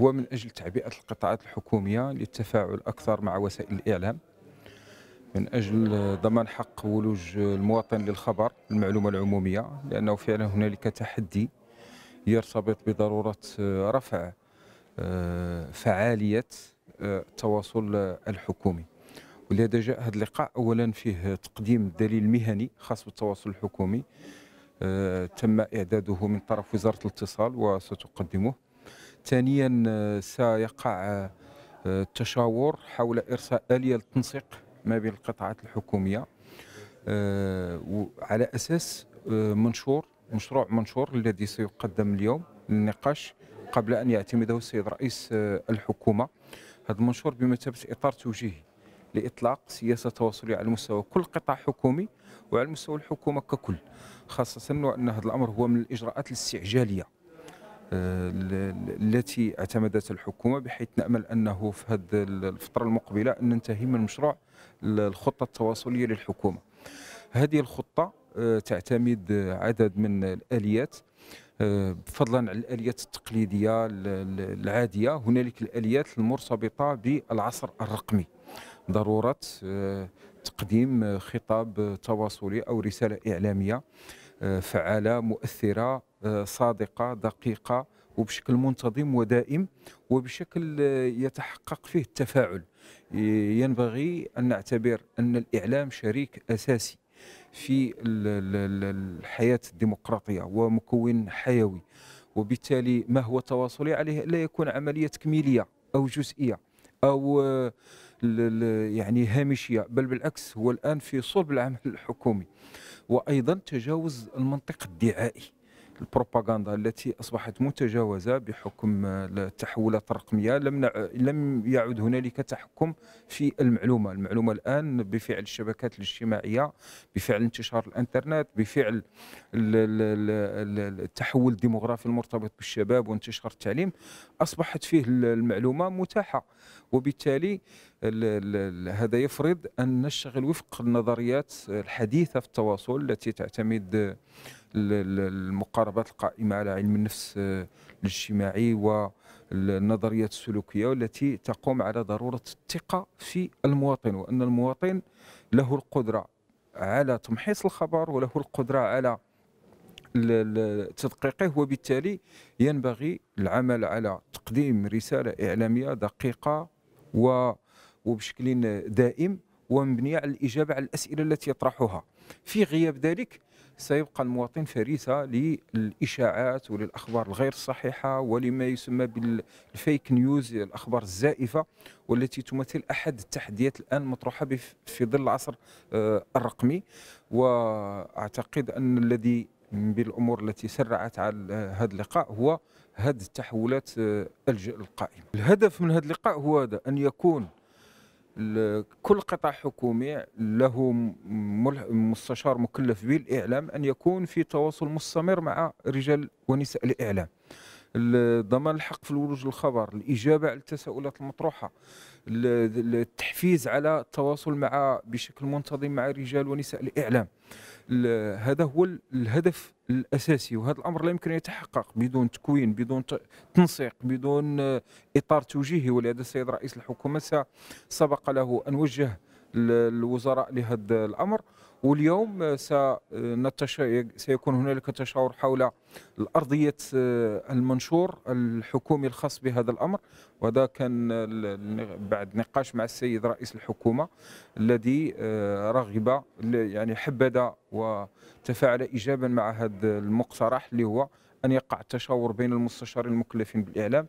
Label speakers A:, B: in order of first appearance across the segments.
A: هو من أجل تعبئة القطاعات الحكومية للتفاعل أكثر مع وسائل الإعلام من أجل ضمان حق ولوج المواطن للخبر المعلومة العمومية لأنه فعلا هنالك تحدي يرتبط بضرورة آه، رفع آه، فعالية آه، التواصل الحكومي ولهذا جاء هذا اللقاء أولا فيه تقديم الدليل المهني خاص بالتواصل الحكومي تم إعداده من طرف وزارة الاتصال وستقدمه ثانيا آه، سيقع آه، التشاور حول إرساء آلية للتنسيق ما بين القطاعات الحكومية آه، وعلى أساس منشور مشروع منشور الذي سيقدم اليوم للنقاش قبل أن يعتمده السيد رئيس الحكومة هذا المنشور بمثابة إطار توجيهي لإطلاق سياسة تواصلية على مستوى كل قطاع حكومي وعلى مستوى الحكومة ككل خاصة وأن هذا الأمر هو من الإجراءات الاستعجالية التي اعتمدت الحكومه بحيث نامل انه في هذه الفتره المقبله ان ننتهي من مشروع الخطه التواصليه للحكومه. هذه الخطه آه، تعتمد عدد من الاليات آه، فضلا عن الاليات التقليديه العاديه هنالك الاليات المرتبطه بالعصر الرقمي ضروره آه، تقديم خطاب تواصلي او رساله اعلاميه فعاله مؤثره صادقه دقيقه وبشكل منتظم ودائم وبشكل يتحقق فيه التفاعل ينبغي ان نعتبر ان الاعلام شريك اساسي في الحياه الديمقراطيه ومكون حيوي وبالتالي ما هو تواصلي عليه لا يكون عمليه تكميليه او جزئيه او يعني هامشيه بل بالعكس هو الان في صلب العمل الحكومي وايضا تجاوز المنطق الدعائي البروباغندا التي أصبحت متجاوزة بحكم آه، التحولات الرقمية لم لم يعد هنالك تحكم في المعلومة المعلومة الآن بفعل الشبكات الاجتماعية بفعل انتشار الانترنت بفعل التحول الديموغرافي المرتبط بالشباب وانتشار التعليم أصبحت فيه المعلومة متاحة وبالتالي هذا يفرض ان نشتغل وفق النظريات الحديثه في التواصل التي تعتمد المقاربات القائمه على علم النفس الاجتماعي والنظريات السلوكيه والتي تقوم على ضروره الثقه في المواطن وان المواطن له القدره على تمحيص الخبر وله القدره على تدقيقه وبالتالي ينبغي العمل على تقديم رساله اعلاميه دقيقه و وبشكل دائم ومبنية على الإجابة على الأسئلة التي يطرحها في غياب ذلك سيبقى المواطن فريسة للإشاعات وللأخبار الغير صحيحة ولما يسمى بالفيك نيوز الأخبار الزائفة والتي تمثل أحد التحديات الآن المطروحة في ظل العصر آه، الرقمي وأعتقد أن الذي من بالامور التي سرعت على هذا اللقاء هو هذه التحولات آه، القائمه. الهدف من هذا اللقاء هو هذا ان يكون كل قطاع حكومي له مستشار مكلف بالإعلام أن يكون في تواصل مستمر مع رجال ونساء الإعلام ضمان الحق في الولوج الخبر الاجابه على التساؤلات المطروحه التحفيز على التواصل مع بشكل منتظم مع رجال ونساء الاعلام هذا هو الهدف الاساسي وهذا الامر لا يمكن ان يتحقق بدون تكوين بدون تنسيق بدون آه، اطار توجيهي ولهذا السيد رئيس الحكومه سبق له ان وجه الوزراء لهذا الامر واليوم سيكون هنالك تشاور حول الارضيه آه، المنشور الحكومي الخاص بهذا الامر وهذا كان بعد نقاش مع السيد رئيس الحكومه الذي آه، رغب يعني حبذا وتفاعل ايجابا مع هذا المقترح اللي هو أن يقع التشاور بين المستشارين المكلفين بالإعلام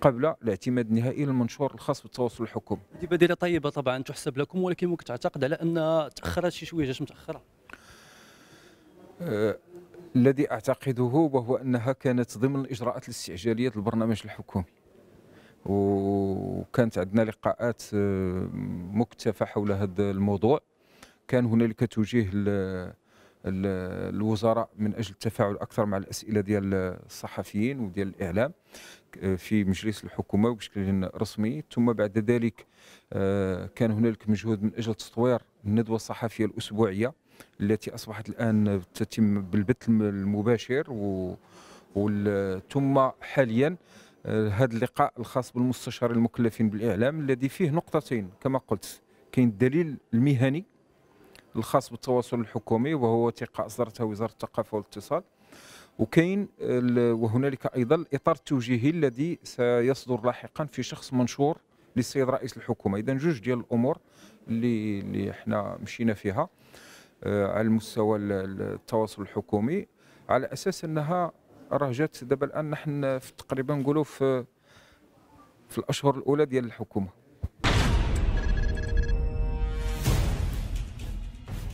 A: قبل الاعتماد النهائي للمنشور الخاص بالتواصل الحكومي. هذه بديله طيبه طبعا تحسب لكم ولكن ممكن تعتقد على ان تاخرت شي شويه جات متاخره. أه الذي اعتقده وهو انها كانت ضمن الاجراءات الاستعجاليه للبرنامج الحكومي. وكانت عندنا لقاءات أه، مكتفه حول هذا الموضوع كان هنالك توجيه الوزراء من اجل التفاعل اكثر مع الاسئله ديال الصحفيين وديال الاعلام آه، في مجلس الحكومه بشكل رسمي ثم بعد ذلك آه، كان هنالك مجهود من اجل تطوير الندوه الصحفيه الاسبوعيه التي اصبحت الان تتم بالبث المباشر و ثم حاليا آه، هذا اللقاء الخاص بالمستشار المكلفين بالاعلام الذي فيه نقطتين كما قلت كاين الدليل المهني الخاص بالتواصل الحكومي وهو وثيقه اصدرتها وزاره الثقافه والاتصال وكاين وهنالك ايضا الاطار التوجيهي الذي سيصدر لاحقا في شخص منشور للسيد رئيس الحكومه اذا جوج ديال الامور اللي اللي حنا مشينا فيها آه، على المستوى التواصل الحكومي على اساس انها راه جات دابا الان نحن تقريبا نقولوا في في الاشهر الاولى ديال الحكومه